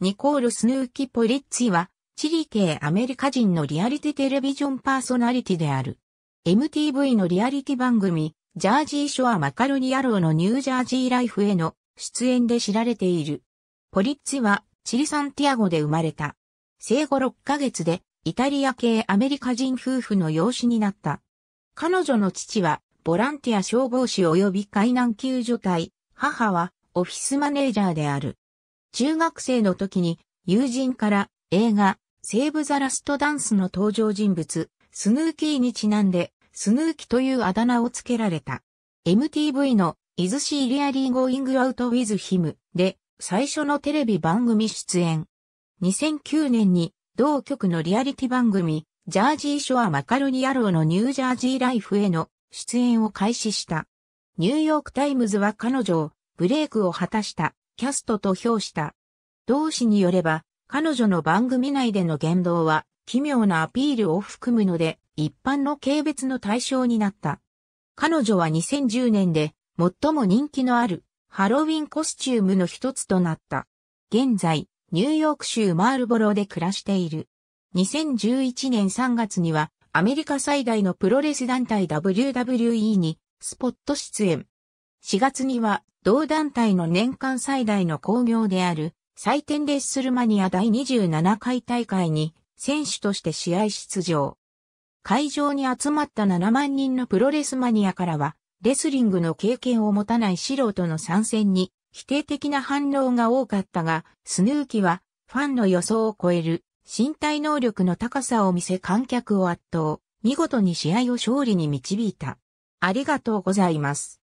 ニコール・スヌーキ・ポリッツィは、チリ系アメリカ人のリアリティテレビジョンパーソナリティである。MTV のリアリティ番組、ジャージー・ショア・マカロニ・アローのニュージャージー・ライフへの出演で知られている。ポリッツィは、チリ・サンティアゴで生まれた。生後6ヶ月で、イタリア系アメリカ人夫婦の養子になった。彼女の父は、ボランティア消防士及び海難救助隊、母は、オフィスマネージャーである。中学生の時に友人から映画、セーブ・ザ・ラスト・ダンスの登場人物、スヌーキーにちなんで、スヌーキというあだ名を付けられた。MTV の Is She Really Going Out With Him で最初のテレビ番組出演。2009年に同局のリアリティ番組ジャージーショアマカロニローのニュージャージーライフへの出演を開始した。ニューヨークタイムズは彼女をブレイクを果たしたキャストと評した。同志によれば、彼女の番組内での言動は、奇妙なアピールを含むので、一般の軽蔑の対象になった。彼女は2010年で、最も人気のある、ハロウィンコスチュームの一つとなった。現在、ニューヨーク州マールボロで暮らしている。2011年3月には、アメリカ最大のプロレス団体 WWE に、スポット出演。4月には、同団体の年間最大の興行である、祭典レッスルマニア第27回大会に、選手として試合出場。会場に集まった7万人のプロレスマニアからは、レスリングの経験を持たない素人の参戦に否定的な反応が多かったが、スヌーキはファンの予想を超える身体能力の高さを見せ観客を圧倒、見事に試合を勝利に導いた。ありがとうございます。